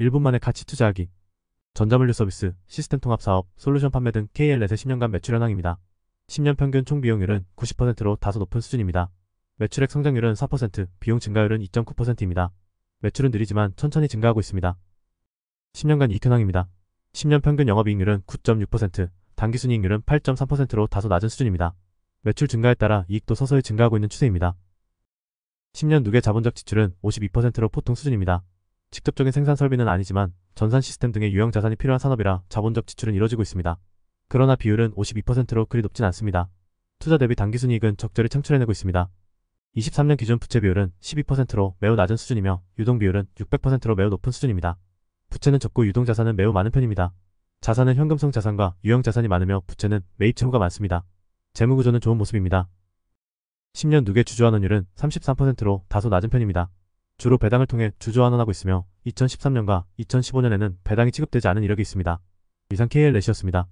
1분 만에 가치 투자하기 전자물류 서비스, 시스템 통합 사업, 솔루션 판매 등 k l 넷의 10년간 매출 현황입니다. 10년 평균 총 비용률은 90%로 다소 높은 수준입니다. 매출액 성장률은 4%, 비용 증가율은 2.9%입니다. 매출은 느리지만 천천히 증가하고 있습니다. 10년간 이익 현황입니다. 10년 평균 영업이익률은 9.6%, 단기순이익률은 8.3%로 다소 낮은 수준입니다. 매출 증가에 따라 이익도 서서히 증가하고 있는 추세입니다. 10년 누계 자본적 지출은 52%로 보통 수준입니다. 직접적인 생산 설비는 아니지만 전산 시스템 등의 유형 자산이 필요한 산업이라 자본적 지출은 이뤄지고 있습니다. 그러나 비율은 52%로 그리 높진 않습니다. 투자 대비 단기순이익은 적절히 창출해내고 있습니다. 23년 기준 부채 비율은 12%로 매우 낮은 수준이며 유동 비율은 600%로 매우 높은 수준입니다. 부채는 적고 유동 자산은 매우 많은 편입니다. 자산은 현금성 자산과 유형 자산이 많으며 부채는 매입 채무가 많습니다. 재무 구조는 좋은 모습입니다. 10년 누계 주주환원율은 33%로 다소 낮은 편입니다. 주로 배당을 통해 주주환원하고 있으며 2013년과 2015년에는 배당이 취급되지 않은 이력이 있습니다. 이상 KL넷이었습니다.